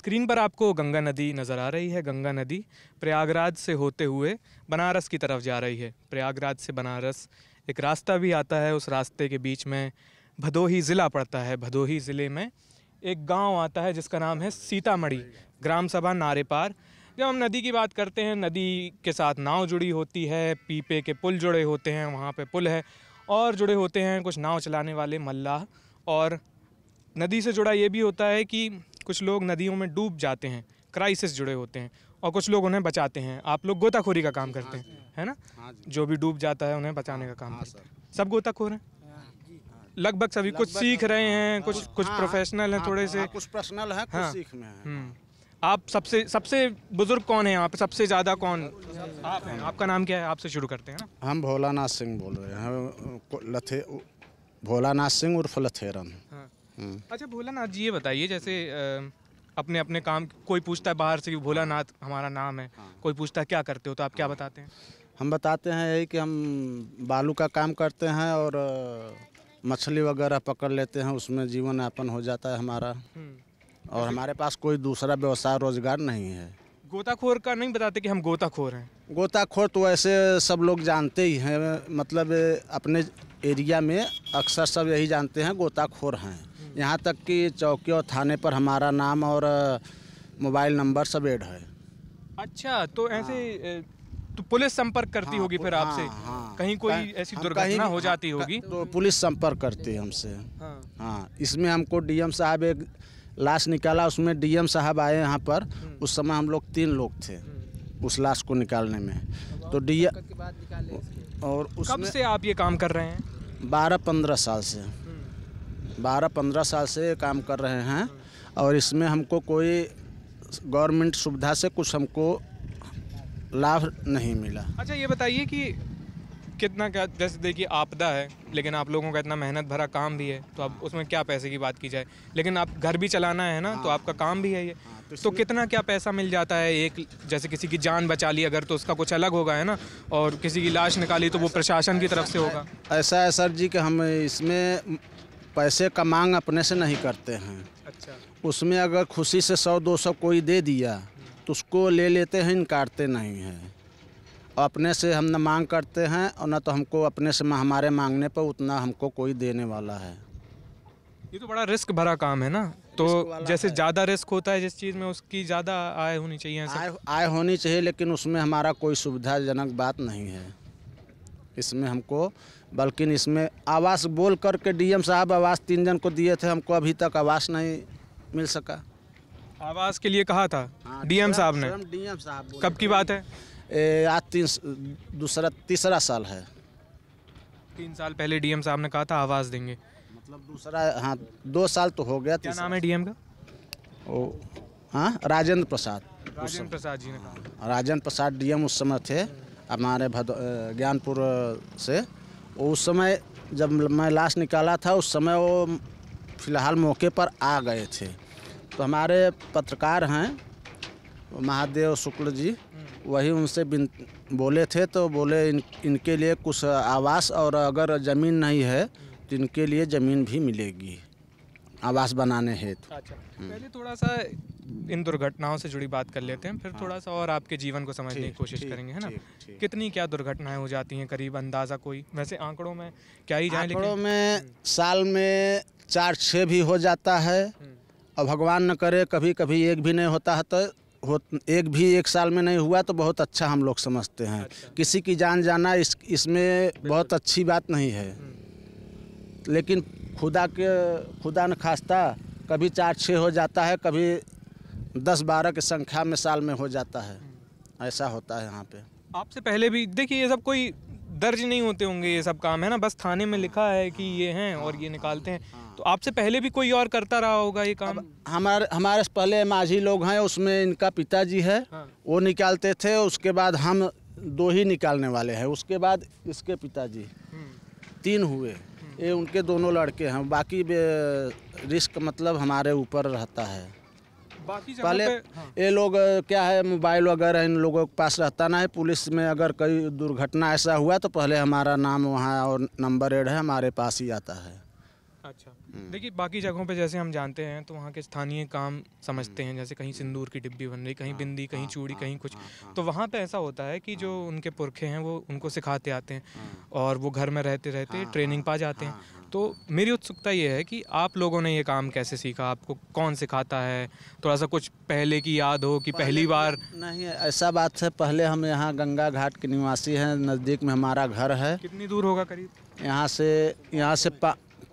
Screen पर आपको गंगा नदी नज़र आ रही है गंगा नदी प्रयागराज से होते हुए बनारस की तरफ जा रही है प्रयागराज से बनारस एक रास्ता भी आता है उस रास्ते के बीच में भदोही ज़िला पड़ता है भदोही ज़िले में एक गांव आता है जिसका नाम है सीतामढ़ी ग्राम सभा नारेपार जब हम नदी की बात करते हैं नदी के साथ नाव जुड़ी होती है पीपे के पुल जुड़े होते हैं वहाँ पे पुल है और जुड़े होते हैं कुछ नाव चलाने वाले मल्लाह और नदी से जुड़ा ये भी होता है कि कुछ लोग नदियों में डूब जाते हैं क्राइसिस जुड़े होते हैं और कुछ लोग उन्हें बचाते हैं आप लोग गोताखोरी का काम करते हैं है ना हाँ जो भी डूब जाता है उन्हें बचाने का काम हाँ, करते हाँ, हैं सब गोताखोर हैं लगभग सभी कुछ सीख रहे हैं कुछ कुछ प्रोफेशनल हैं थोड़े से कुछ पर्सनल हैं हाँ सीख में हम्म। आप सबसे सबसे बुजुर्ग कौन है यहाँ पे सबसे ज़्यादा कौन आप हैं आपका नाम क्या है आपसे शुरू करते हैं हम हम भोलानाथ सिंह बोल रहे हैं लथे भोलानाथ सिंह उर्फ लथेरन हम्म। अच्छा भोला नाथ जी ये बताइए जैसे अपने अपने काम कोई पूछता है बाहर से कि नाथ हमारा नाम है हाँ। कोई पूछता है क्या करते हो तो आप क्या बताते हैं हम बताते हैं यही कि हम बालू का काम करते हैं और मछली वगैरह पकड़ लेते हैं उसमें जीवन यापन हो जाता है हमारा हम्म। और हमारे पास कोई दूसरा व्यवसाय रोजगार नहीं है गोताखोर का नहीं बताते कि हम गोताखोर हैं गोताखोर तो ऐसे सब लोग जानते ही हैं मतलब अपने एरिया में अक्सर सब यही जानते हैं गोताखोर हैं यहाँ तक कि चौकी और थाने पर हमारा नाम और मोबाइल नंबर सब एड है अच्छा तो ऐसे हाँ। तो पुलिस संपर्क करती हाँ, होगी फिर हाँ, आपसे हाँ, हाँ, कहीं कोई ऐसी दुर्घटना हो हाँ, जाती होगी तो पुलिस संपर्क करती है हमसे हाँ, हाँ इसमें हमको डीएम साहब एक लाश निकाला उसमें डीएम साहब आए यहाँ पर हम्म। उस समय हम लोग तीन लोग थे हम्म। उस लाश को निकालने में तो डी और उसमें से आप ये काम कर रहे हैं बारह पंद्रह साल से बारह पंद्रह साल से काम कर रहे हैं और इसमें हमको कोई गवर्नमेंट सुविधा से कुछ हमको लाभ नहीं मिला अच्छा ये बताइए कि कितना क्या जैसे देखिए आपदा है लेकिन आप लोगों का इतना मेहनत भरा काम भी है तो अब उसमें क्या पैसे की बात की जाए लेकिन आप घर भी चलाना है ना तो हाँ। आपका काम भी है ये हाँ, तो, तो कितना क्या पैसा मिल जाता है एक जैसे किसी की जान बचा ली अगर तो उसका कुछ अलग होगा है ना और किसी की लाश निकाली तो वो प्रशासन की तरफ से होगा ऐसा है सर जी कि हम इसमें पैसे का मांग अपने से नहीं करते हैं अच्छा उसमें अगर खुशी से सौ दो सौ कोई दे दिया तो उसको ले लेते हैं इनकारते नहीं हैं और अपने से हम न मांग करते हैं और न तो हमको अपने से हमारे मांगने पर उतना हमको कोई देने वाला है ये तो बड़ा रिस्क भरा काम है ना तो जैसे ज़्यादा रिस्क होता है जिस चीज़ में उसकी ज़्यादा आय होनी चाहिए आय आय होनी चाहिए लेकिन उसमें हमारा कोई सुविधाजनक बात नहीं है इसमें हमको बल्कि इसमें आवास बोल करके डीएम साहब आवास तीन जन को दिए थे हमको अभी तक आवास नहीं मिल सका आवास के लिए कहा था हाँ, डीएम साहब ने डीएम साहब कब की बात है ए, आज तीन दूसरा तीसरा साल है तीन साल पहले डीएम साहब ने कहा था आवास देंगे मतलब दूसरा हाँ दो साल तो हो गया क्या नाम है डीएम का ओ हाँ राजेंद्र प्रसाद राजेंद्र प्रसाद जी ने कहा हाँ, राजेंद्र प्रसाद डीएम उस समय थे हमारे ज्ञानपुर से उस समय जब मैं लाश निकाला था उस समय वो फिलहाल मौके पर आ गए थे तो हमारे पत्रकार हैं महादेव शुक्ल जी वही उनसे बोले थे तो बोले इन इनके लिए कुछ आवास और अगर ज़मीन नहीं है तो इनके लिए ज़मीन भी मिलेगी आवास बनाने हेतु अच्छा हम्म। पहले थोड़ा सा इन दुर्घटनाओं से जुड़ी बात कर लेते हैं फिर हाँ। थोड़ा सा और आपके जीवन को समझने की कोशिश करेंगे है ना कितनी क्या दुर्घटनाएं हो जाती हैं करीब अंदाज़ा कोई वैसे आंकड़ों में क्या ही आंकड़ों में हम्म। साल में चार छः भी हो जाता है और हम्म। भगवान न करे कभी कभी एक भी नहीं होता है तो हो एक भी एक साल में नहीं हुआ तो बहुत अच्छा हम लोग समझते हैं अच्छा। किसी की जान जाना इस इसमें बहुत अच्छी बात नहीं है हम्म। लेकिन खुदा के खुदा न खास्ता कभी चार छः हो जाता है कभी दस बारह की संख्या में साल में हो जाता है ऐसा होता है यहाँ पे आपसे पहले भी देखिए ये सब कोई दर्ज नहीं होते होंगे ये सब काम है ना बस थाने में लिखा है कि ये हैं और ये निकालते हैं हाँ। तो आपसे पहले भी कोई और करता रहा होगा ये काम हमारे हमारे पहले माझी लोग हैं उसमें इनका पिताजी है हाँ। वो निकालते थे उसके बाद हम दो ही निकालने वाले हैं उसके बाद इसके पिताजी हम्म। तीन हुए हम्म। ये उनके दोनों लड़के हैं बाकी रिस्क मतलब हमारे ऊपर रहता है बाकी पहले हाँ। ये लोग क्या है मोबाइल वगैरह इन लोगों के पास रहता ना है पुलिस में अगर कोई दुर्घटना ऐसा हुआ तो पहले हमारा नाम वहाँ और नंबर एड है हमारे पास ही आता है अच्छा हम्म। देखिए बाकी जगहों पे जैसे हम जानते हैं तो वहाँ के स्थानीय काम समझते हैं हम्म। जैसे कहीं सिंदूर की डिब्बी बन रही कहीं हाँ, बिंदी कहीं हाँ, चूड़ी हाँ, कहीं कुछ तो वहाँ पे ऐसा होता है कि जो उनके पुरखे हैं वो उनको सिखाते आते हैं और वो घर में रहते रहते ट्रेनिंग पा जाते हैं तो मेरी उत्सुकता ये है कि आप लोगों ने ये काम कैसे सीखा आपको कौन सिखाता है थोड़ा सा कुछ पहले की याद हो कि पहली बार तो नहीं ऐसा बात है पहले हम यहाँ गंगा घाट के निवासी हैं नज़दीक में हमारा घर है कितनी दूर होगा करीब यहाँ से यहाँ से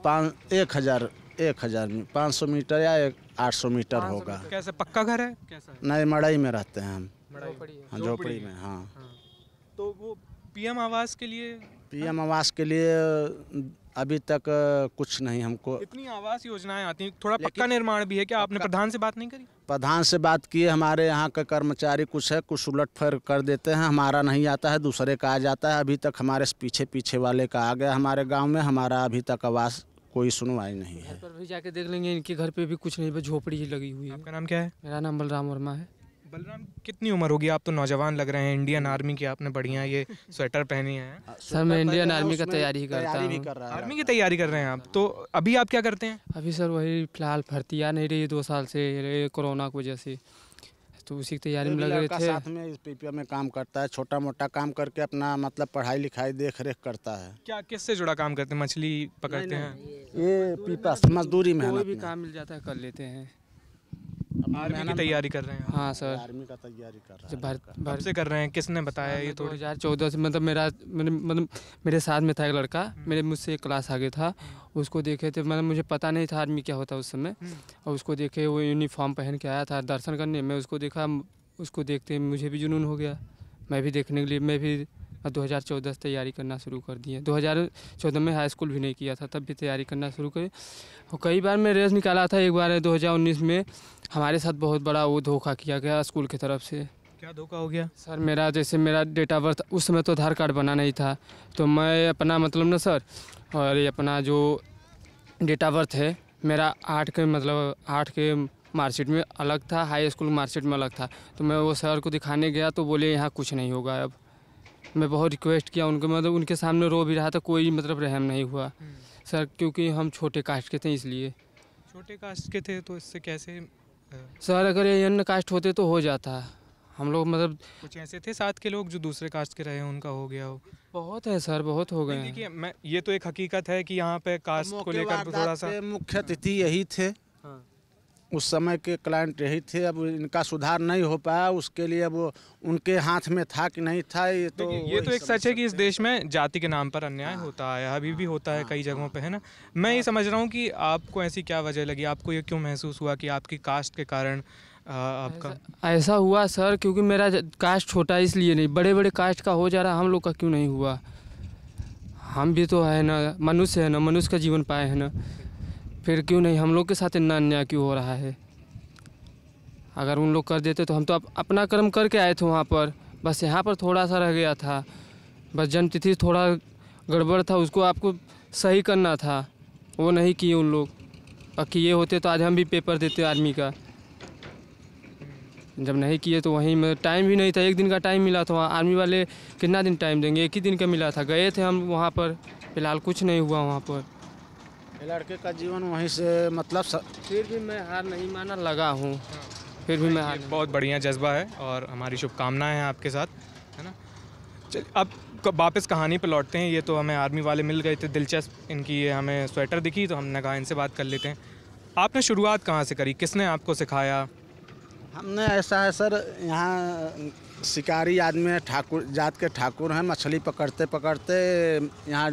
पाँच एक हज़ार एक हज़ार पाँच सौ मीटर या एक आठ सौ मीटर होगा कैसे पक्का घर है कैसा नहीं मड़ई में रहते हैं हम हाँ, झोपड़ी में हाँ।, हाँ तो वो पीएम आवास के लिए पीएम आवास के लिए अभी तक कुछ नहीं हमको इतनी आवास योजनाएं आती हैं थोड़ा पक्का निर्माण भी है क्या आपने प्रधान से बात नहीं करी प्रधान से बात की हमारे यहाँ के कर्मचारी कुछ है कुछ उलट फेर कर देते हैं हमारा नहीं आता है दूसरे का आ जाता है अभी तक हमारे पीछे पीछे वाले का आ गया हमारे गांव में हमारा अभी तक आवास कोई सुनवाई नहीं है पर भी जाके देख लेंगे इनके घर पे भी कुछ नहीं झोपड़ी ही लगी हुई है आपका नाम क्या है मेरा नाम बलराम वर्मा है बलराम कितनी उम्र होगी आप तो नौजवान लग रहे हैं इंडियन आर्मी की आपने बढ़िया ये स्वेटर पहने हैं सर मैं इंडियन आर्मी का तैयारी करता हूँ आर्मी की तैयारी कर रहे हैं आप तो अभी आप क्या करते हैं अभी सर वही फिलहाल भर्ती आ नहीं रही दो साल से कोरोना की वजह से तो उसी की तैयारी में लग रहे थे साथ में इस पीपीए में काम करता है छोटा मोटा काम करके अपना मतलब पढ़ाई लिखाई देख रेख करता है क्या किससे जुड़ा काम करते हैं मछली पकड़ते हैं ये पीपा मजदूरी में कोई भी काम मिल जाता है कर लेते हैं आर्मी की तैयारी कर रहे हैं हाँ सर आर्मी का तैयारी कर रहे हैं भारत भारत से कर रहे हैं किसने बताया ये तो हज़ार चौदह से मतलब मेरा मतलब मेरे साथ में था एक लड़का हम्म। मेरे मुझसे एक क्लास आगे था हम्म। उसको देखे थे मतलब मुझे पता नहीं था आर्मी क्या होता उस समय हम्म। और उसको देखे वो यूनिफॉर्म पहन के आया था दर्शन करने मैं उसको देखा उसको देखते मुझे भी जुनून हो गया मैं भी देखने के लिए मैं भी और 2014 से तैयारी करना शुरू कर दिए 2014 में हाई स्कूल भी नहीं किया था तब भी तैयारी करना शुरू करी और कई बार मैं रेस निकाला था एक बार दो में हमारे साथ बहुत बड़ा वो धोखा किया गया स्कूल की तरफ से क्या धोखा हो गया सर मेरा जैसे मेरा डेट ऑफ बर्थ उस समय तो आधार कार्ड बना नहीं था तो मैं अपना मतलब ना सर और ये अपना जो डेट ऑफ बर्थ है मेरा आठ के मतलब आठ के मार्कशीट में अलग था हाई स्कूल मार्कशीट में अलग था तो मैं वो सर को दिखाने गया तो बोले यहाँ कुछ नहीं होगा अब मैं बहुत रिक्वेस्ट किया उनको मतलब उनके सामने रो भी रहा था कोई मतलब रहम नहीं हुआ हम्म। सर क्योंकि हम छोटे कास्ट के थे इसलिए छोटे कास्ट के थे तो इससे कैसे सर अगर ये अन्य कास्ट होते तो हो जाता हम लोग मतलब कुछ ऐसे थे साथ के लोग जो दूसरे कास्ट के रहे हैं उनका हो गया हो बहुत है सर बहुत हो गए देखिए मैं ये तो एक हकीकत है कि यहाँ पे कास्ट को लेकर थोड़ा सा मुख्य अतिथि यही थे उस समय के क्लाइंट यही थे अब इनका सुधार नहीं हो पाया उसके लिए अब उनके हाथ में था कि नहीं था ये तो ये तो एक सच है कि इस देश में जाति के नाम पर अन्याय हाँ। होता है अभी भी होता है हाँ। कई जगहों पे है ना हाँ। मैं ये समझ रहा हूँ कि आपको ऐसी क्या वजह लगी आपको ये क्यों महसूस हुआ कि आपकी कास्ट के कारण आपका ऐसा, हुआ सर क्योंकि मेरा कास्ट छोटा इसलिए नहीं बड़े बड़े कास्ट का हो जा रहा हम लोग का क्यों नहीं हुआ हम भी तो है ना मनुष्य है ना मनुष्य का जीवन पाए है ना फिर क्यों नहीं हम लोग के साथ इतना अन्याय क्यों हो रहा है अगर उन लोग कर देते तो हम तो अप, अपना कर्म करके आए थे वहाँ पर बस यहाँ पर थोड़ा सा रह गया था बस जन्मतिथि थोड़ा गड़बड़ था उसको आपको सही करना था वो नहीं किए उन लोग बाकी ये होते तो आज हम भी पेपर देते आर्मी का जब नहीं किए तो वहीं में टाइम भी नहीं था एक दिन का टाइम मिला था वहाँ आर्मी वाले कितना दिन टाइम देंगे एक ही दिन का मिला था गए थे हम वहाँ पर फ़िलहाल कुछ नहीं हुआ वहाँ पर लड़के का जीवन वहीं से मतलब स... फिर भी मैं हार नहीं माना लगा हूँ फिर भी मैं हार बहुत बढ़िया जज्बा है और हमारी शुभकामनाएं हैं आपके साथ है ना चल अब वापस कहानी पर लौटते हैं ये तो हमें आर्मी वाले मिल गए थे दिलचस्प इनकी ये हमें स्वेटर दिखी तो हमने कहा इनसे बात कर लेते हैं आपने शुरुआत कहाँ से करी किसने आपको सिखाया हमने ऐसा है सर यहाँ शिकारी आदमी है ठाकुर जात के ठाकुर हैं मछली पकड़ते पकड़ते यहाँ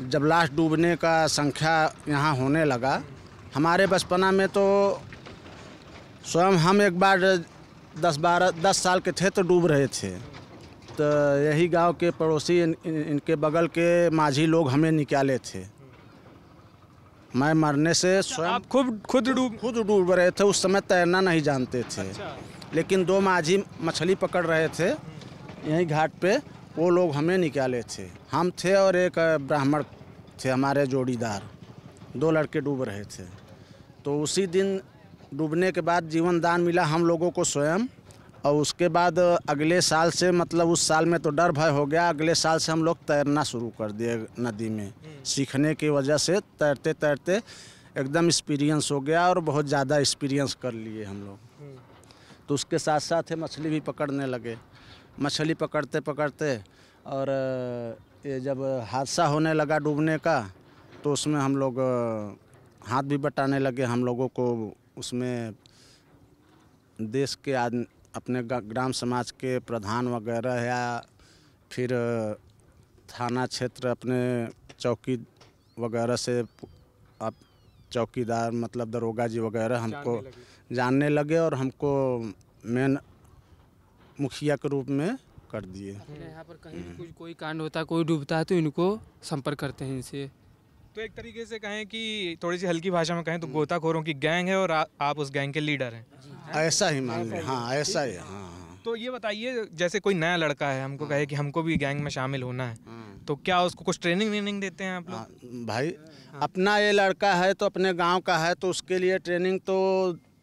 जब लाश डूबने का संख्या यहाँ होने लगा हमारे बचपना में तो स्वयं हम एक बार दस बारह दस साल के थे तो डूब रहे थे तो यही गांव के पड़ोसी इन, इन, इनके बगल के माझी लोग हमें निकाले थे मैं मरने से अच्छा, स्वयं आप खुद खुद डूब खुद डूब रहे थे उस समय तैरना नहीं जानते थे अच्छा। लेकिन दो माझी मछली पकड़ रहे थे यहीं घाट पे वो लोग हमें निकाले थे हम थे और एक ब्राह्मण थे हमारे जोड़ीदार दो लड़के डूब रहे थे तो उसी दिन डूबने के बाद जीवन दान मिला हम लोगों को स्वयं और उसके बाद अगले साल से मतलब उस साल में तो डर भय हो गया अगले साल से हम लोग तैरना शुरू कर दिए नदी में हम्म। सीखने की वजह से तैरते तैरते एकदम एक्सपीरियंस हो गया और बहुत ज़्यादा एक्सपीरियंस कर लिए हम लोग हम्म। तो उसके साथ साथ मछली भी पकड़ने लगे मछली पकड़ते पकड़ते और ये जब हादसा होने लगा डूबने का तो उसमें हम लोग हाथ भी बटाने लगे हम लोगों को उसमें देश के आदमी अपने ग्राम समाज के प्रधान वगैरह या फिर थाना क्षेत्र अपने चौकी वगैरह से आप चौकीदार मतलब दरोगा जी वगैरह हमको जानने लगे और हमको मेन मुखिया के रूप में कर दिए यहाँ पर कहीं कुछ कोई कांड होता है कोई डूबता है तो इनको संपर्क करते हैं इनसे तो एक तरीके से कहें कि थोड़ी सी हल्की भाषा में कहें तो गोताखोरों की गैंग है और आ, आप उस गैंग के लीडर हैं हाँ। हाँ, ऐसा ही मान लें हाँ ऐसा ही हाँ, हाँ तो ये बताइए जैसे कोई नया लड़का है हमको कहे कि हमको भी गैंग में शामिल होना है तो क्या उसको कुछ ट्रेनिंग वेनिंग देते हैं आप लोग भाई अपना ये लड़का है तो अपने गांव का है तो उसके लिए ट्रेनिंग तो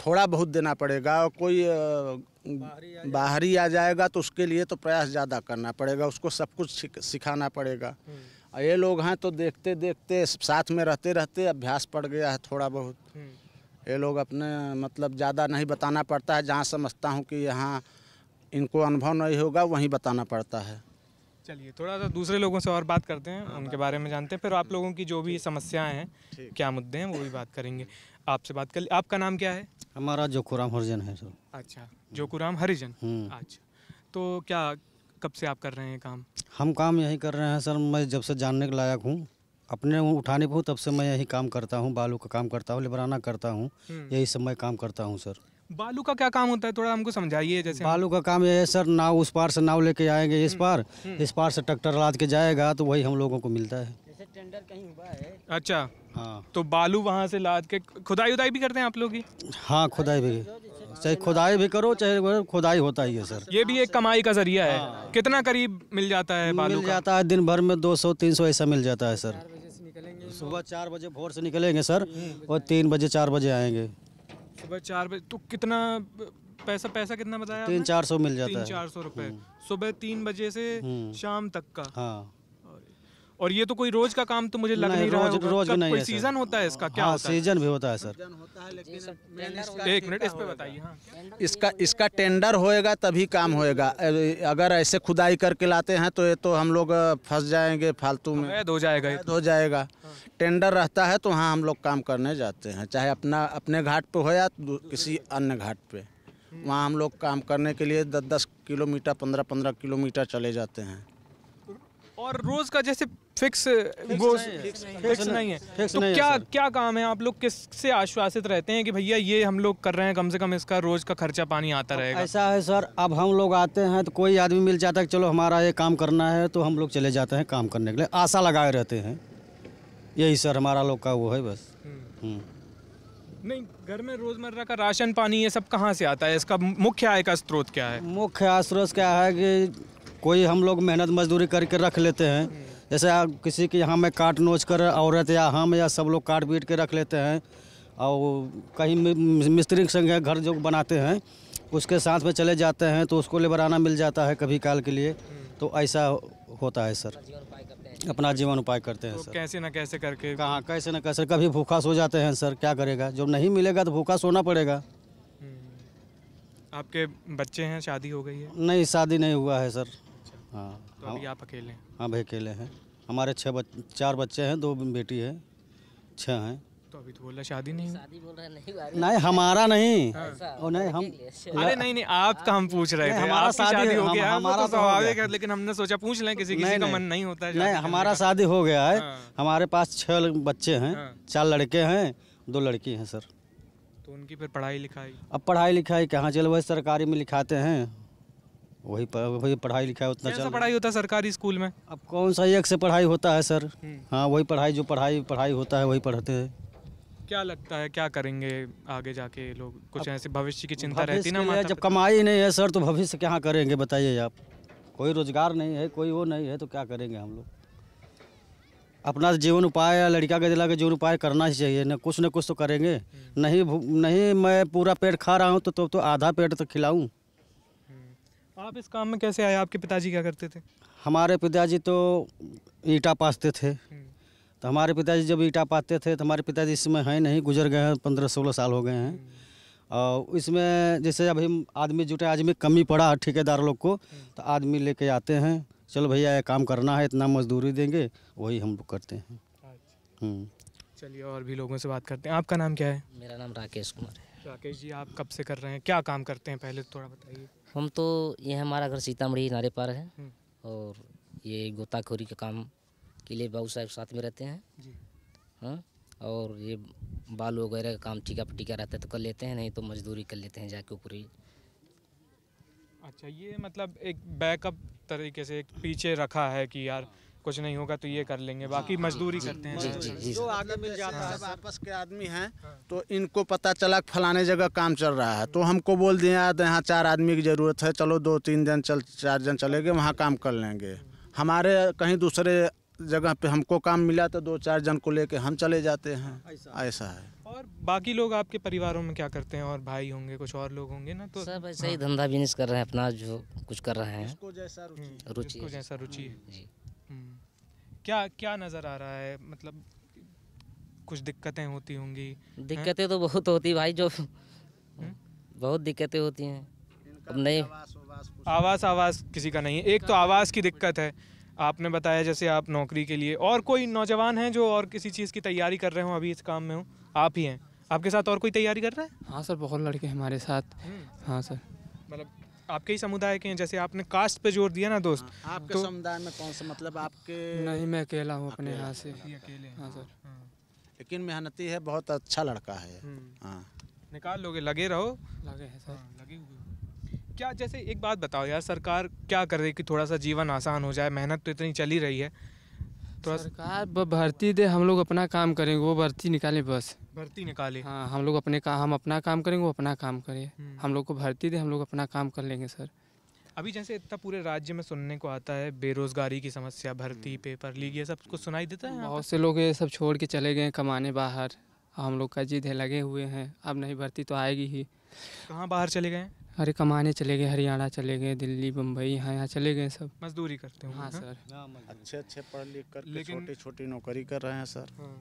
थोड़ा बहुत देना पड़ेगा और कोई बाहरी बाहरी आ जाएगा तो उसके लिए तो प्रयास ज़्यादा करना पड़ेगा उसको सब कुछ सिखाना पड़ेगा हम्म। और ये लोग हैं तो देखते देखते साथ में रहते रहते अभ्यास पड़ गया है थोड़ा बहुत हम्म। ये लोग अपने मतलब ज़्यादा नहीं बताना पड़ता है जहाँ समझता हूँ कि यहाँ इनको अनुभव नहीं होगा वहीं बताना पड़ता है चलिए थोड़ा सा दूसरे लोगों से और बात करते हैं हाँ, उनके बारे में जानते हैं फिर आप लोगों की जो भी समस्याएं हैं क्या मुद्दे हैं वो भी बात करेंगे आपसे बात कर ली आपका नाम क्या है हमारा जोकुराम हरिजन है सर अच्छा जोकुराम हरिजन हम्म। अच्छा तो क्या कब से आप कर रहे हैं काम हम काम यही कर रहे हैं सर मैं जब से जानने के लायक हूँ अपने उठाने पर तब से मैं यही काम करता हूँ बालू का काम करता हूँ लेबराना करता हूँ हम्म। यही सब मैं काम करता हूँ सर बालू का क्या काम होता है थोड़ा हमको समझाइए जैसे बालू का काम यह है सर नाव उस पार से नाव लेके आएंगे इस हम्म, पार इस पार से ट्रैक्टर लाद के जाएगा तो वही हम लोगों को मिलता है से टेंडर कहीं हुआ है अच्छा हाँ तो बालू वहाँ से लाद के खुदाई उदाई भी करते हैं आप लोग ही हाँ खुदाई भी चाहे खुदाई भी करो चाहे खुदाई होता ही है सर ये भी एक हाँ, कमाई का जरिया है हाँ। कितना करीब मिल जाता है बालू मिल जाता है दिन भर में 200 300 ऐसा मिल जाता है सर सुबह चार बजे भोर से निकलेंगे सर और तीन बजे चार बजे आएंगे सुबह चार बजे तो कितना पैसा पैसा कितना बताया तीन चार सौ मिल जाता है चार सौ रुपए हम्म। सुबह तीन बजे से हम्म। शाम तक का हाँ और ये तो कोई रोज का काम तो मुझे लग नहीं, नहीं रहा रोज, नहीं कोई सीजन होता है इसका क्या हाँ, होता सीजन भी होता है सर एक मिनट इस पे बताइए हाँ। इसका इसका टेंडर होएगा तभी काम होएगा अगर ऐसे खुदाई करके लाते हैं तो ये तो हम लोग फंस जाएंगे फालतू में हो जाएगा तो। हो जाएगा टेंडर रहता है तो वहाँ हम लोग काम करने जाते हैं चाहे अपना अपने घाट पे हो या किसी अन्य घाट पे वहाँ हम लोग काम करने के लिए दस दस किलोमीटर पंद्रह पंद्रह किलोमीटर चले जाते हैं और रोज का जैसे फिक्स वो फिक्स नहीं है तो क्या क्या काम है आप लोग किससे आश्वासित रहते हैं कि भैया ये हम लोग कर रहे हैं कम से कम इसका रोज का खर्चा पानी आता रहेगा ऐसा है सर अब हम लोग आते हैं तो कोई आदमी मिल जाता है चलो हमारा ये काम करना है तो हम लोग चले जाते हैं काम करने के लिए आशा लगाए रहते हैं यही सर हमारा लोग का वो है बस हम्म। हम्म। नहीं घर में रोजमर्रा का राशन पानी ये सब कहाँ से आता है इसका मुख्य आय का स्रोत क्या है मुख्य आय स्रोत क्या है कि कोई हम लोग मेहनत मजदूरी करके रख लेते हैं जैसे किसी के यहाँ में काट नोच कर औरत या हम या सब लोग काट पीट के रख लेते हैं और कहीं मिस्त्री संग घर जो बनाते हैं उसके साथ में चले जाते हैं तो उसको लेबराना मिल जाता है कभी काल के लिए तो ऐसा होता है सर अपना जीवन उपाय करते हैं तो सर कैसे ना कैसे करके कहाँ कैसे ना कैसे कभी भूखा सो जाते हैं सर क्या करेगा जब नहीं मिलेगा तो भूखा सोना पड़ेगा हम्म। आपके बच्चे हैं शादी हो गई है नहीं शादी नहीं हुआ है सर हाँ तो अभी आप अकेले हैं हाँ भाई अकेले हैं हमारे छः बच चार बच्चे हैं दो बेटी है छः हैं तो अभी तो बोला शादी नहीं शादी बोल रहा नहीं नहीं हमारा नहीं हाँ। और नहीं हम अरे नहीं नहीं आपका हम पूछ रहे थे हमारा शादी हो गया तो हमारा तो स्वाभाविक है लेकिन हमने सोचा पूछ लें किसी किसी का मन नहीं होता है नहीं हमारा शादी हो गया है हाँ। हमारे पास छह बच्चे हैं हाँ। चार लड़के हैं दो लड़की हैं सर तो उनकी फिर पढ़ाई लिखाई अब पढ़ाई लिखाई कहाँ चल वही सरकारी में लिखाते हैं वही वही पढ़ाई लिखा है उतना चल पढ़ाई होता है सरकारी स्कूल में अब कौन सा एक से पढ़ाई होता है सर हम्म। हाँ वही पढ़ाई जो पढ़ाई पढ़ाई होता है वही पढ़ते हैं क्या लगता है क्या करेंगे आगे जाके लोग कुछ ऐसे भविष्य की चिंता रहती ना जब कमाई नहीं है सर तो भविष्य कहाँ करेंगे बताइए आप कोई रोजगार नहीं है कोई वो नहीं है तो क्या करेंगे हम लोग अपना तो जीवन उपाय या लड़का के दिला के जीवन उपाय करना ही चाहिए ना कुछ ना कुछ तो करेंगे हम्म। नहीं नहीं मैं पूरा पेट खा रहा हूँ तो तो, तो आधा पेट तो खिलाऊँ आप इस काम में कैसे आए आपके पिताजी क्या करते थे हमारे पिताजी तो ईटा पासते थे हम्म। तो हमारे पिताजी जब ईटा पाते थे तो हमारे पिताजी इसमें हैं नहीं गुजर गए हैं पंद्रह सोलह साल हो गए हैं हम्म। और इसमें जैसे अभी आदमी जुटे आदमी कमी पड़ा ठेकेदार लोग को हम्म। तो आदमी लेके आते हैं चलो भैया ये काम करना है इतना मजदूरी देंगे वही हम लोग करते हैं अच्छा। चलिए और भी लोगों से बात करते हैं आपका नाम क्या है मेरा नाम राकेश कुमार है राकेश जी आप कब से कर रहे हैं क्या काम करते हैं पहले तो थोड़ा बताइए हम तो ये हमारा घर सीतामढ़ी नारे पार है हम्म। और ये गोताखोरी का काम के लिए बाबू साहब साथ में रहते हैं हाँ और ये बाल वगैरह का काम टीका पटीका रहता है तो कर लेते हैं नहीं तो मजदूरी कर लेते हैं जाके ही अच्छा ये मतलब एक बैकअप तरीके से एक पीछे रखा है कि यार कुछ नहीं होगा तो ये कर लेंगे बाकी हाँ, मजदूरी करते हैं जो आगे मिल जाता है आपस के आदमी हैं हाँ। तो इनको पता चला फलाने जगह काम चल रहा है तो हमको बोल दिया यहाँ चार आदमी की ज़रूरत है चलो दो तीन जन चल चार जन चले गए वहाँ काम कर लेंगे हमारे कहीं दूसरे जगह पे हमको काम मिला तो दो चार जन को लेके हम चले जाते हैं ऐसा है और बाकी लोग आपके परिवारों में क्या करते हैं और भाई होंगे कुछ और लोग होंगे ना तो सब ऐसे ही हाँ। धंधा बिजनेस कर रहे हैं अपना जो कुछ कर रहे हैं रुचि जैसा रुचि है क्या क्या नज़र आ रहा है मतलब कुछ दिक्कतें होती होंगी दिक्कतें तो बहुत होती भाई जो हम्म? बहुत दिक्कतें होती हैं अब नहीं आवास आवास किसी का नहीं है एक तो आवास की दिक्कत है आपने बताया जैसे आप नौकरी के लिए और कोई नौजवान हैं जो और किसी चीज़ की तैयारी कर रहे हो अभी इस काम में हो आप ही हैं आपके साथ और कोई तैयारी कर रहा है हाँ सर बहुत लड़के हमारे साथ हम्म। हाँ सर मतलब आपके ही समुदाय के हैं जैसे आपने कास्ट पे जोर दिया ना दोस्त हाँ, आपके तो, समुदाय में कौन सा मतलब आपके नहीं मैं अकेला हूँ अपने यहाँ से अकेले हाँ सर हाँ। लेकिन मेहनती है बहुत अच्छा लड़का है हम्म। हाँ। निकाल लोगे लगे रहो लगे हैं सर हाँ, लगे हुए क्या जैसे एक बात बताओ यार सरकार क्या कर रही है कि थोड़ा सा जीवन आसान हो जाए मेहनत तो इतनी चली रही है तो सरकार भर्ती दे हम लोग अपना काम करेंगे वो भर्ती निकाले बस भर्ती निकाले हाँ हम लोग अपने का हम अपना काम करेंगे वो अपना काम करे हम्म। हम लोग को भर्ती दे हम लोग अपना काम कर लेंगे सर अभी जैसे इतना पूरे राज्य में सुनने को आता है बेरोजगारी की समस्या भर्ती हम्म। पेपर लीग ये सब कुछ सुनाई देता है बहुत से लोग ये सब छोड़ के चले गए कमाने बाहर हम लोग का जिद है लगे हुए हैं अब नहीं भर्ती तो आएगी ही कहाँ बाहर चले गए अरे कमाने चले गए हरियाणा चले गए दिल्ली बम्बई यहाँ यहाँ चले गए सब मजदूरी करते हैं हाँ, हाँ सर अच्छे अच्छे पढ़ लिख कर लेकिन छोटी छोटी नौकरी कर रहे हैं सर हाँ।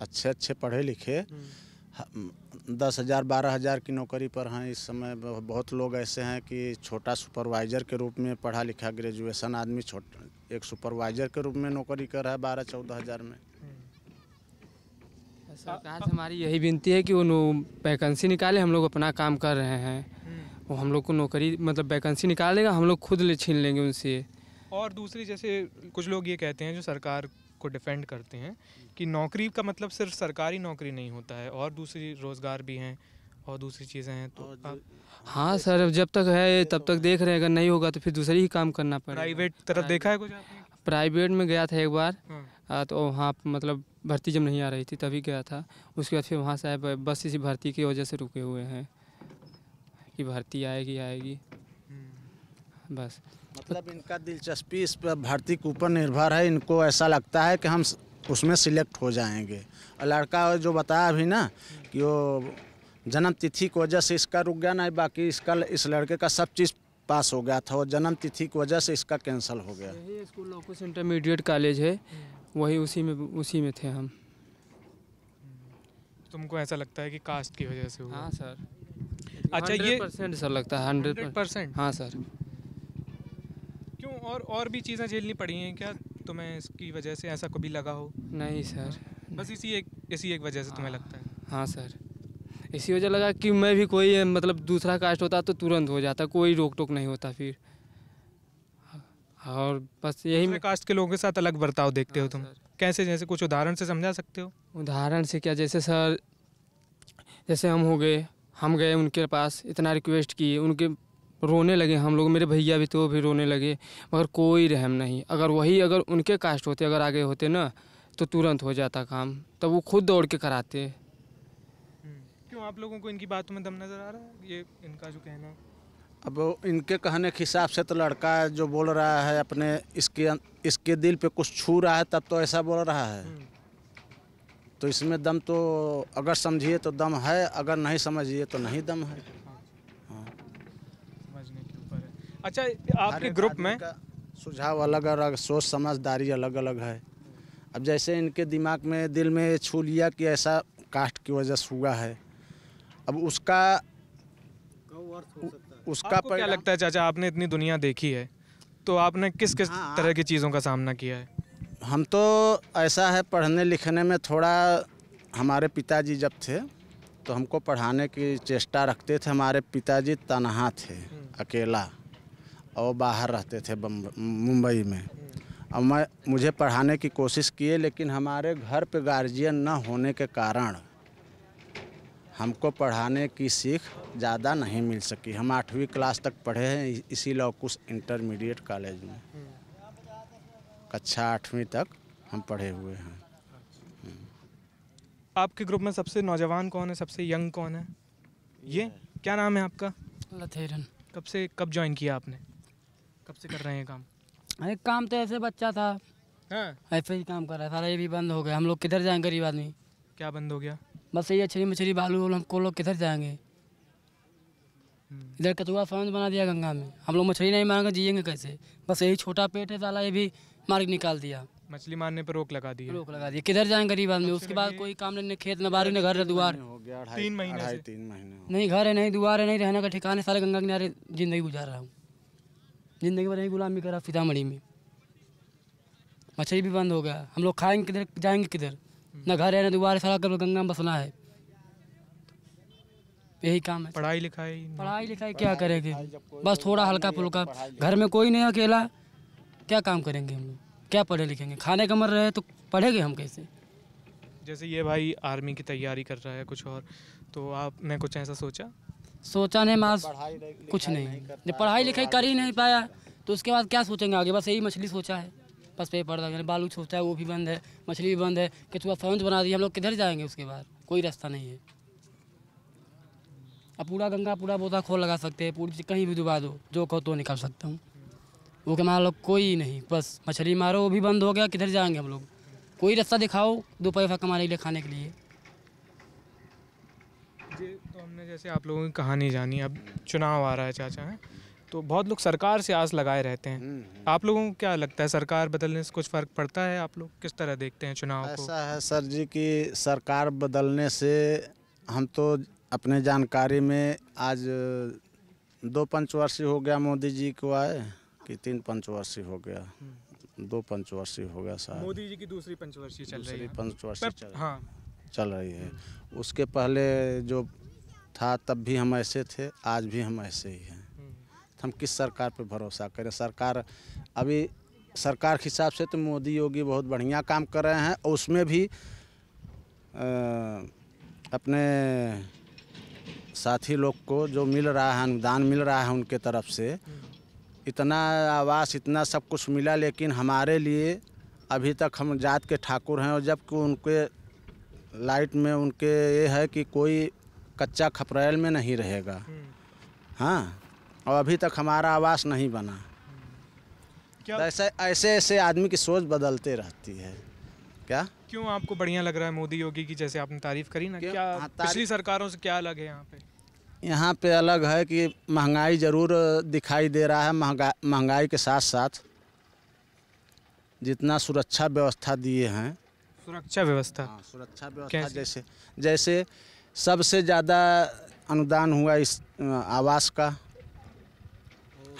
अच्छे अच्छे पढ़े लिखे हम्म। दस हज़ार बारह हज़ार की नौकरी पर हैं इस समय बहुत लोग ऐसे हैं कि छोटा सुपरवाइज़र के रूप में पढ़ा लिखा ग्रेजुएशन आदमी छोटा एक सुपरवाइज़र के रूप में नौकरी कर रहा है बारह चौदह हज़ार में हम्म। सरकार से हमारी यही विनती है कि वो वैकेंसी निकाले हम लोग अपना काम कर रहे हैं हम्म। वो हम लोग को नौकरी मतलब वैकेंसी निकालेगा हम लोग खुद ले छीन लेंगे उनसे और दूसरी जैसे कुछ लोग ये कहते हैं जो सरकार को डिफेंड करते हैं कि नौकरी का मतलब सिर्फ सरकारी नौकरी नहीं होता है और दूसरी रोज़गार भी हैं और दूसरी चीज़ें हैं तो हाँ सर जब तक है तब तक देख रहे हैं अगर नहीं होगा तो फिर दूसरी ही काम करना पड़ेगा प्राइवेट तरफ देखा है कुछ प्राइवेट में गया था एक बार हाँ। तो वहाँ मतलब भर्ती जब नहीं आ रही थी तभी गया था उसके बाद फिर वहाँ से बस इसी भर्ती की वजह से रुके हुए हैं कि भर्ती आएगी आएगी हम्म। बस मतलब इनका दिलचस्पी इस पर भर्ती के ऊपर निर्भर है इनको ऐसा लगता है कि हम उसमें सिलेक्ट हो जाएंगे और लड़का जो बताया अभी ना कि वो जन्म तिथि की वजह से इसका रुक गया ना बाकी इसका इस लड़के का सब चीज़ पास हो गया था और जन्म तिथि की वजह से इसका कैंसिल हो गया स्कूल लोकस इंटरमीडिएट कॉलेज है वही उसी में उसी में थे हम तुमको ऐसा लगता है कि कास्ट की वजह से हुआ हाँ सर अच्छा ये परसेंट सर लगता है हंड्रेड परसेंट हाँ सर क्यों और और भी चीज़ें झेलनी पड़ी हैं क्या तुम्हें इसकी वजह से ऐसा कभी लगा हो नहीं सर बस इसी एक इसी एक वजह से तुम्हें हाँ। लगता है हाँ सर इसी वजह लगा कि मैं भी कोई मतलब दूसरा कास्ट होता तो तुरंत हो जाता कोई रोक टोक नहीं होता फिर और बस यही मैं कास्ट के लोगों के साथ अलग बर्ताव देखते हो हाँ, तुम कैसे जैसे कुछ उदाहरण से समझा सकते हो उदाहरण से क्या जैसे सर जैसे हम हो गए हम गए उनके पास इतना रिक्वेस्ट किए उनके रोने लगे हम लोग मेरे भैया भी तो भी रोने लगे मगर कोई रहम नहीं अगर वही अगर उनके कास्ट होते अगर आगे होते ना तो तुरंत हो जाता काम तब वो खुद दौड़ के कराते हम्म। क्यों आप लोगों को इनकी बातों में दम नज़र आ रहा है ये इनका जो कहना अब इनके कहने के हिसाब से तो लड़का जो बोल रहा है अपने इसके अं-, इसके दिल पे कुछ छू रहा है तब तो ऐसा बोल रहा है हम्म। तो इसमें दम तो अगर समझिए तो दम है अगर नहीं समझिए तो नहीं दम है अच्छा आपके ग्रुप में सुझाव अलग अलग सोच समझदारी अलग अलग है अब जैसे इनके दिमाग में दिल में छू लिया कि ऐसा कास्ट की वजह से हुआ है अब उसका उसका आपको क्या लगता है चाचा आपने इतनी दुनिया देखी है तो आपने किस किस हाँ, हाँ। तरह की चीज़ों का सामना किया है हम तो ऐसा है पढ़ने लिखने में थोड़ा हमारे पिताजी जब थे तो हमको पढ़ाने की चेष्टा रखते थे हमारे पिताजी तनहा थे हम्म। अकेला और बाहर रहते थे मुंबई में अब मैं मुझे पढ़ाने की कोशिश किए लेकिन हमारे घर पे गार्जियन ना होने के कारण हमको पढ़ाने की सीख ज़्यादा नहीं मिल सकी हम आठवीं क्लास तक पढ़े हैं इसी लौकुस इंटरमीडिएट कॉलेज में कक्षा आठवीं तक हम पढ़े हुए हैं हम्म। आपके ग्रुप में सबसे नौजवान कौन है सबसे यंग कौन है ये क्या नाम है आपका लथेरन कब से कब ज्वाइन किया आपने कब से कर रहे हैं काम अरे काम तो ऐसे बच्चा था हाँ। ऐसे ही काम कर रहा है सारा ये भी बंद हो गया हम लोग किधर जाएंगे गरीब आदमी क्या बंद हो गया बस ये अच्छी मछली बालू वालू हमको लोग किधर जाएंगे हम्म। इधर कतुआ फाउंड बना दिया गंगा में हम लोग मछली नहीं मारेंगे जियेंगे कैसे बस यही छोटा पेट है साला ये भी मार्ग निकाल दिया मछली मारने पर रोक लगा दी रोक लगा दी किधर जाएंगे गरीब आदमी उसके बाद कोई काम नहीं खेत न बारू न घर दुआर तीन महीने नहीं घर है नहीं दुआर है नहीं रहने का ठिकाने सारे गंगा किनारे जिंदगी गुजार रहा हूँ ज़िंदगी भर यही गुलामी करा सीतामढ़ी में मछली भी बंद हो गया हम लोग खाएंगे किधर जाएंगे किधर ना घर है ना दुबारे सारा कर गंगा में बसना है यही काम है पढ़ाई लिखाई पढ़ाई लिखाई क्या करेंगे बस थोड़ा हल्का फुल्का घर में कोई नहीं अकेला क्या काम करेंगे हम लोग क्या पढ़े लिखेंगे खाने का मर रहे तो पढ़ेंगे हम कैसे जैसे ये भाई आर्मी की तैयारी कर रहा है कुछ और तो आपने कुछ ऐसा सोचा सोचा नहीं मास कुछ नहीं, जब पढ़ाई तो लिखाई कर ही नहीं पाया तो उसके बाद क्या सोचेंगे आगे बस यही मछली सोचा है बस पेपर लगे बालू सोचा है वो भी बंद है मछली भी बंद है कचुआ फंज बना दिया हम लोग किधर जाएंगे उसके बाद कोई रास्ता नहीं है अब पूरा गंगा पूरा बोता खोल लगा सकते हैं पूरी कहीं भी दुबा दो जो कहो तो निकाल सकता हूँ वो के लोग कोई नहीं बस मछली मारो वो भी बंद हो गया किधर जाएंगे हम लोग कोई रास्ता दिखाओ दो पैसा कमाने के लिए खाने के लिए जैसे आप लोगों की कहानी जानी अब चुनाव आ रहा है चाचा है तो बहुत लोग सरकार से आस लगाए रहते हैं हम्म, हम्म। आप लोगों को क्या लगता है सरकार बदलने से कुछ फ़र्क पड़ता है आप लोग किस तरह देखते हैं चुनाव ऐसा को? है सर जी कि सरकार बदलने से हम तो अपने जानकारी में आज दो पंचवर्षीय हो गया मोदी जी को आए कि तीन पंचवर्षीय हो गया हम्म। दो पंचवर्षीय हो गया सर मोदी जी की दूसरी पंचवर्षीय चल रही है पंचवर्षीय हाँ। चल रही है उसके पहले जो था तब भी हम ऐसे थे आज भी हम ऐसे ही हैं हम्म। तो हम किस सरकार पर भरोसा करें सरकार अभी सरकार के हिसाब से तो मोदी योगी बहुत बढ़िया काम कर रहे हैं और उसमें भी आ, अपने साथी लोग को जो मिल रहा है अनुदान मिल रहा है उनके तरफ से हम्म। इतना आवास इतना सब कुछ मिला लेकिन हमारे लिए अभी तक हम जात के ठाकुर हैं और जबकि उनके लाइट में उनके ये है कि कोई कच्चा खपरेल में नहीं रहेगा हम्म। हाँ और अभी तक हमारा आवास नहीं बना क्या ऐसे ऐसे ऐसे आदमी की सोच बदलते रहती है क्या क्यों आपको बढ़िया लग रहा है मोदी योगी की जैसे आपने तारीफ करी ना क्या हाँ, पिछली सरकारों से क्या अलग है यहाँ पे यहाँ पे अलग है कि महंगाई ज़रूर दिखाई दे रहा है महंगा महंगाई के साथ साथ जितना सुरक्षा व्यवस्था दिए हैं सुरक्षा व्यवस्था हाँ, सुरक्षा व्यवस्था जैसे जैसे सबसे ज़्यादा अनुदान हुआ इस आवास का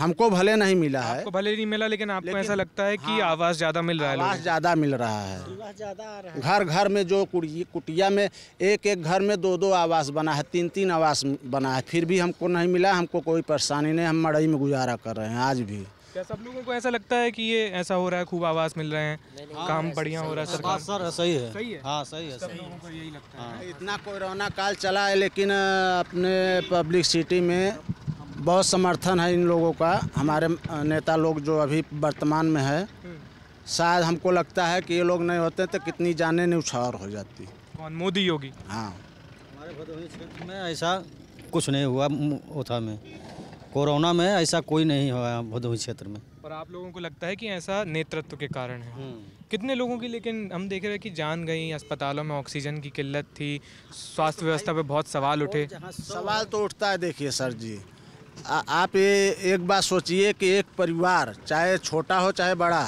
हमको भले नहीं मिला है आपको भले नहीं मिला लेकिन आपको लेकिन, ऐसा लगता है कि हाँ, आवास ज़्यादा मिल रहा है आवास ज़्यादा मिल रहा है घर घर में जो कुटिया में एक एक घर में दो दो आवास बना है तीन तीन आवास बना है फिर भी हमको नहीं मिला हमको कोई परेशानी नहीं हम मड़ई में गुजारा कर रहे हैं आज भी क्या सब लोगों को ऐसा लगता है कि ये ऐसा हो रहा है खूब आवाज मिल रहे हैं काम बढ़िया हो रहा है सरकार सर सही है सही है हाँ सही है सब लोगों को यही लगता है हाँ। इतना कोरोना काल चला है लेकिन अपने पब्लिक सिटी में बहुत समर्थन है इन लोगों का हमारे नेता लोग जो अभी वर्तमान में है हम्म। शायद हमको लगता है कि ये लोग नहीं होते तो कितनी जाने न्यौछावर हो जाती कौन मोदी योगी हाँ हमारे भदोही क्षेत्र में ऐसा कुछ नहीं हुआ ओथा में कोरोना में ऐसा कोई नहीं हुआ भदोही क्षेत्र में पर आप लोगों को लगता है कि ऐसा नेतृत्व के कारण है हम्म। कितने लोगों की लेकिन हम देख रहे हैं कि जान गई अस्पतालों में ऑक्सीजन की किल्लत थी स्वास्थ्य तो व्यवस्था पे बहुत सवाल उठे सवाल तो उठता है देखिए सर जी आ, आप ये एक बात सोचिए कि एक परिवार चाहे छोटा हो चाहे बड़ा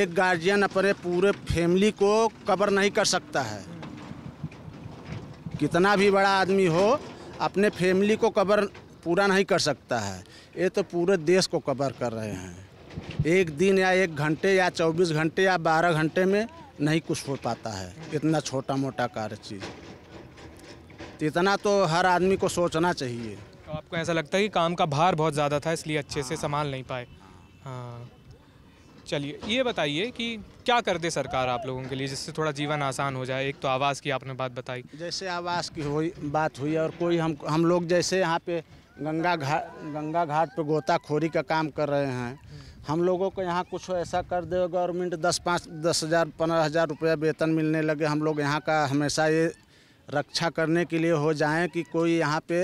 एक गार्जियन अपने पूरे फैमिली को कवर नहीं कर सकता है कितना भी बड़ा आदमी हो अपने फैमिली को कवर पूरा नहीं कर सकता है ये तो पूरे देश को कवर कर रहे हैं एक दिन या एक घंटे या चौबीस घंटे या बारह घंटे में नहीं कुछ हो पाता है इतना छोटा मोटा कार्य चीज़ तो इतना तो हर आदमी को सोचना चाहिए तो आपको ऐसा लगता है कि काम का भार बहुत ज़्यादा था इसलिए अच्छे से हाँ। संभाल नहीं पाए हाँ चलिए ये बताइए कि क्या कर दे सरकार आप लोगों के लिए जिससे थोड़ा जीवन आसान हो जाए एक तो आवाज़ की आपने बात बताई जैसे आवाज़ की हुई बात हुई और कोई हम हम लोग जैसे यहाँ पे गंगा घाट गंगा घाट पर गोताखोरी का काम कर रहे हैं हम लोगों को यहाँ कुछ ऐसा कर दे गवर्नमेंट दस पाँच दस हज़ार पंद्रह हज़ार रुपया वेतन मिलने लगे हम लोग यहाँ का हमेशा ये रक्षा करने के लिए हो जाएं कि कोई यहाँ पे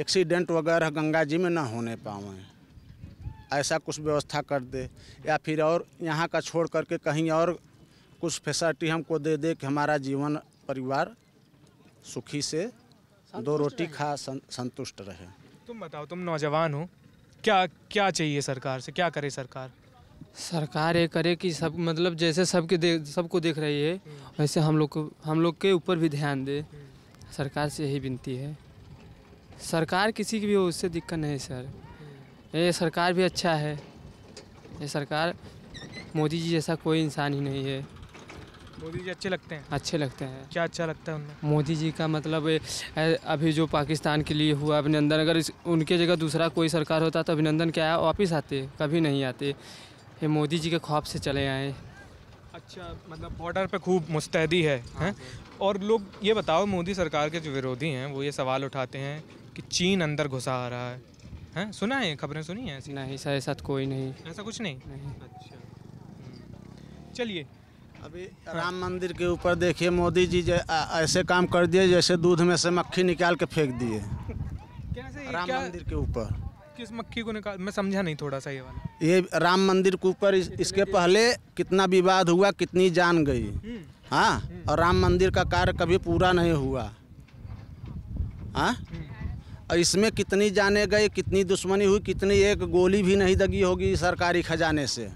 एक्सीडेंट वगैरह गंगा जी में ना होने पाएँ ऐसा कुछ व्यवस्था कर दे या फिर और यहाँ का छोड़ करके कहीं और कुछ फैसिलिटी हमको दे दे कि हमारा जीवन परिवार सुखी से दो रोटी खा सं, संतुष्ट रहे तुम बताओ तुम नौजवान हो क्या क्या चाहिए सरकार से क्या करे सरकार सरकार ये करे कि सब मतलब जैसे सबके देख सबको देख रही है हम्म। वैसे हम लोग को हम लोग के ऊपर भी ध्यान दे हम्म। सरकार से यही विनती है सरकार किसी की भी उससे दिक्कत नहीं सर हम्म। ये सरकार भी अच्छा है ये सरकार मोदी जी जैसा कोई इंसान ही नहीं है मोदी जी अच्छे लगते हैं अच्छे लगते हैं क्या अच्छा लगता है उनमें मोदी जी का मतलब अभी जो पाकिस्तान के लिए हुआ अभिनंदन अगर इस, उनके जगह दूसरा कोई सरकार होता तो अभिनंदन क्या है वापिस आते कभी नहीं आते ये मोदी जी के खौफ से चले आए अच्छा मतलब बॉर्डर पे खूब मुस्तैदी है हाँ हैं और लोग ये बताओ मोदी सरकार के जो विरोधी हैं वो ये सवाल उठाते हैं कि चीन अंदर घुसा आ रहा है हैं सुना है खबरें सुनी हैं ऐसी नहीं सर ऐसा तो कोई नहीं ऐसा कुछ नहीं, नहीं। अच्छा हम्म। चलिए अभी हाँ। राम मंदिर के ऊपर देखिए मोदी जी जै ऐसे काम कर दिए जैसे दूध में से मक्खी निकाल के फेंक दिए राम क्या? मंदिर के ऊपर किस मक्खी को निकाल मैं समझा नहीं थोड़ा सा ये वाला ये राम मंदिर के ऊपर इस, इसके पहले कितना विवाद हुआ कितनी जान गई हम्म। हाँ हम्म। और राम मंदिर का कार्य कभी पूरा नहीं हुआ हाँ हम्म। और इसमें कितनी जाने गए कितनी दुश्मनी हुई कितनी एक गोली भी नहीं दगी होगी सरकारी खजाने से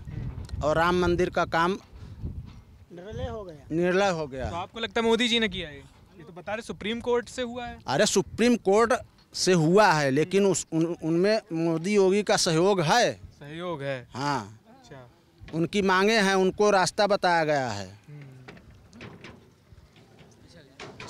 और राम मंदिर का काम निर्णय हो गया निर्णय हो गया तो आपको लगता है मोदी जी ने किया है ये तो बता रहे सुप्रीम कोर्ट से हुआ है अरे सुप्रीम कोर्ट से हुआ है लेकिन उस उन, मोदी योगी का सहयोग है सहयोग है हाँ अच्छा उनकी मांगे हैं उनको रास्ता बताया गया है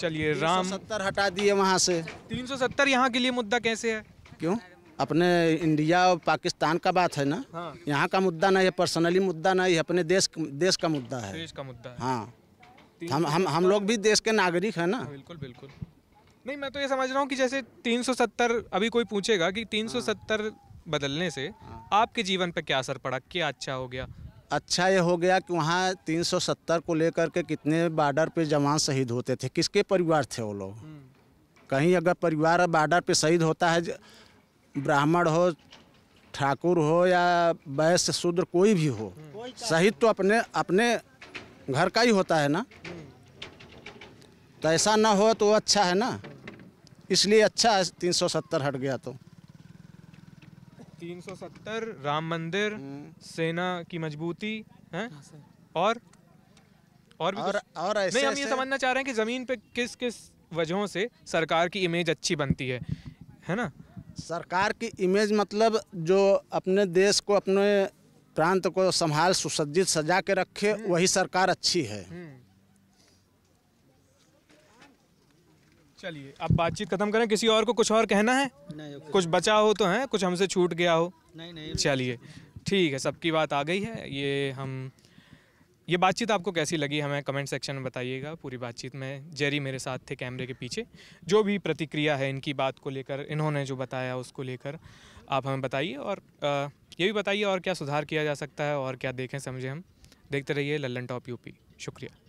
चलिए राम सत्तर हटा दिए वहाँ से तीन सौ सत्तर यहाँ के लिए मुद्दा कैसे है क्यों अपने इंडिया और पाकिस्तान का बात है ना हाँ। यहाँ का मुद्दा नहीं है पर्सनली मुद्दा नहीं है अपने देश देश का मुद्दा है देश का मुद्दा है। हाँ हम हम हम लोग भी देश के नागरिक है ना हाँ, बिल्कुल बिल्कुल नहीं मैं तो ये समझ रहा हूँ कि जैसे 370 अभी कोई पूछेगा कि 370 हाँ। बदलने से हाँ। आपके जीवन पर क्या असर पड़ा क्या अच्छा हो गया अच्छा ये हो गया कि वहाँ 370 को लेकर के कितने बॉर्डर पे जवान शहीद होते थे किसके परिवार थे वो लोग हम्म। कहीं अगर परिवार बॉर्डर पे शहीद होता है ब्राह्मण हो ठाकुर हो या वैश्य शूद्र कोई भी हो शहीद हम्म। तो अपने अपने घर का ही होता है ना हम्म। तो ऐसा ना हो तो अच्छा है ना इसलिए अच्छा है तीन सौ सत्तर हट गया तो तीन सौ सत्तर राम मंदिर हम्म। सेना की मजबूती है हाँ, और और भी और, और ऐसे नहीं हम ये समझना चाह रहे हैं कि ज़मीन पे किस किस वजहों से सरकार की इमेज अच्छी बनती है है ना सरकार की इमेज मतलब जो अपने देश को अपने प्रांत को संभाल सुसज्जित सजा के रखे हम्म। वही सरकार अच्छी है हम्म। चलिए अब बातचीत खत्म करें किसी और को कुछ और कहना है नहीं कुछ बचा हो तो है कुछ हमसे छूट गया हो नहीं नहीं चलिए ठीक है सबकी बात आ गई है ये हम ये बातचीत आपको कैसी लगी हमें कमेंट सेक्शन में बताइएगा पूरी बातचीत में जेरी मेरे साथ थे कैमरे के पीछे जो भी प्रतिक्रिया है इनकी बात को लेकर इन्होंने जो बताया उसको लेकर आप हमें बताइए और ये भी बताइए और क्या सुधार किया जा सकता है और क्या देखें समझें हम देखते रहिए लल्लन टॉप यूपी शुक्रिया